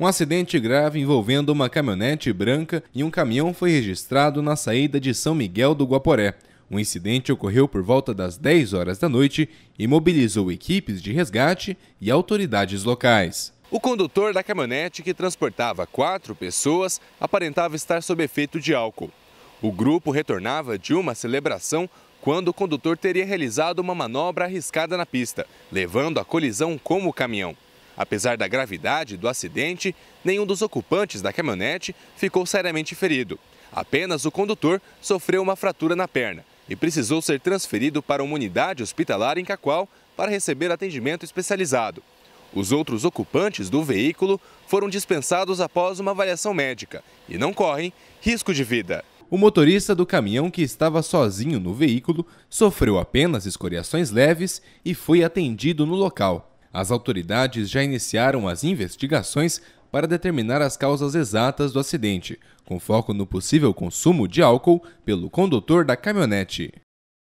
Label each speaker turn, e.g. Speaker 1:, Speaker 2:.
Speaker 1: Um acidente grave envolvendo uma caminhonete branca e um caminhão foi registrado na saída de São Miguel do Guaporé. O incidente ocorreu por volta das 10 horas da noite e mobilizou equipes de resgate e autoridades locais. O condutor da caminhonete que transportava quatro pessoas aparentava estar sob efeito de álcool. O grupo retornava de uma celebração quando o condutor teria realizado uma manobra arriscada na pista, levando à colisão com o caminhão. Apesar da gravidade do acidente, nenhum dos ocupantes da caminhonete ficou seriamente ferido. Apenas o condutor sofreu uma fratura na perna e precisou ser transferido para uma unidade hospitalar em Cacoal para receber atendimento especializado. Os outros ocupantes do veículo foram dispensados após uma avaliação médica e não correm risco de vida. O motorista do caminhão que estava sozinho no veículo sofreu apenas escoriações leves e foi atendido no local. As autoridades já iniciaram as investigações para determinar as causas exatas do acidente, com foco no possível consumo de álcool pelo condutor da caminhonete.